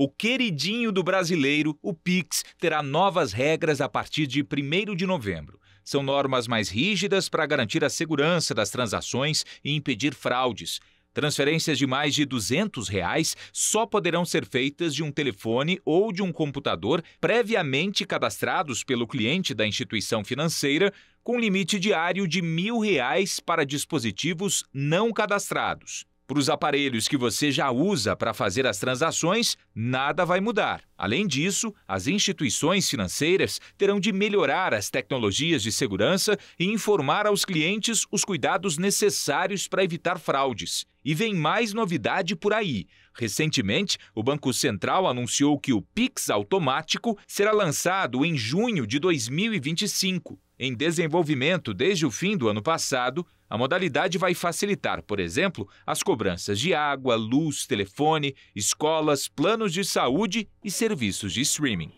O queridinho do brasileiro, o Pix, terá novas regras a partir de 1 de novembro. São normas mais rígidas para garantir a segurança das transações e impedir fraudes. Transferências de mais de R$ 200 reais só poderão ser feitas de um telefone ou de um computador previamente cadastrados pelo cliente da instituição financeira, com limite diário de R$ 1.000 reais para dispositivos não cadastrados para os aparelhos que você já usa para fazer as transações, nada vai mudar. Além disso, as instituições financeiras terão de melhorar as tecnologias de segurança e informar aos clientes os cuidados necessários para evitar fraudes. E vem mais novidade por aí. Recentemente, o Banco Central anunciou que o Pix automático será lançado em junho de 2025 em desenvolvimento desde o fim do ano passado, a modalidade vai facilitar, por exemplo, as cobranças de água, luz, telefone, escolas, planos de saúde e serviços de streaming.